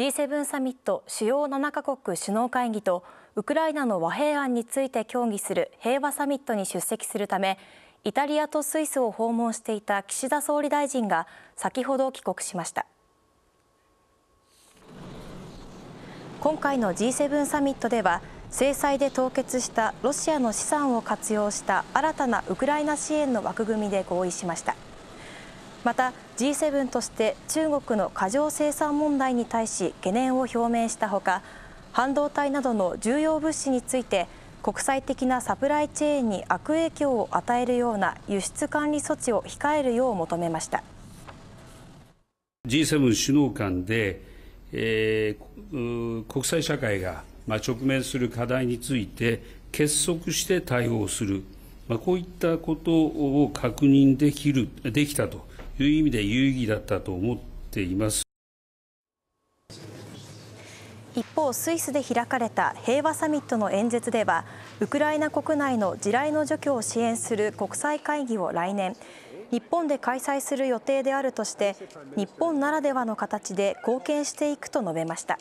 G7 サミット主要7カ国首脳会議とウクライナの和平案について協議する平和サミットに出席するためイタリアとスイスを訪問していた岸田総理大臣が先ほど帰国しました今回の G7 サミットでは制裁で凍結したロシアの資産を活用した新たなウクライナ支援の枠組みで合意しました。また G7 として中国の過剰生産問題に対し懸念を表明したほか半導体などの重要物資について国際的なサプライチェーンに悪影響を与えるような輸出管理措置を控えるよう求めました G7 首脳間で、えー、国際社会が直面する課題について結束して対応する、まあ、こういったことを確認できるできたという意味で有意義だったと思っています。一方、スイスで開かれた平和サミットの演説では、ウクライナ国内の地雷の除去を支援する国際会議を来年、日本で開催する予定であるとして、日本ならではの形で貢献していくと述べました。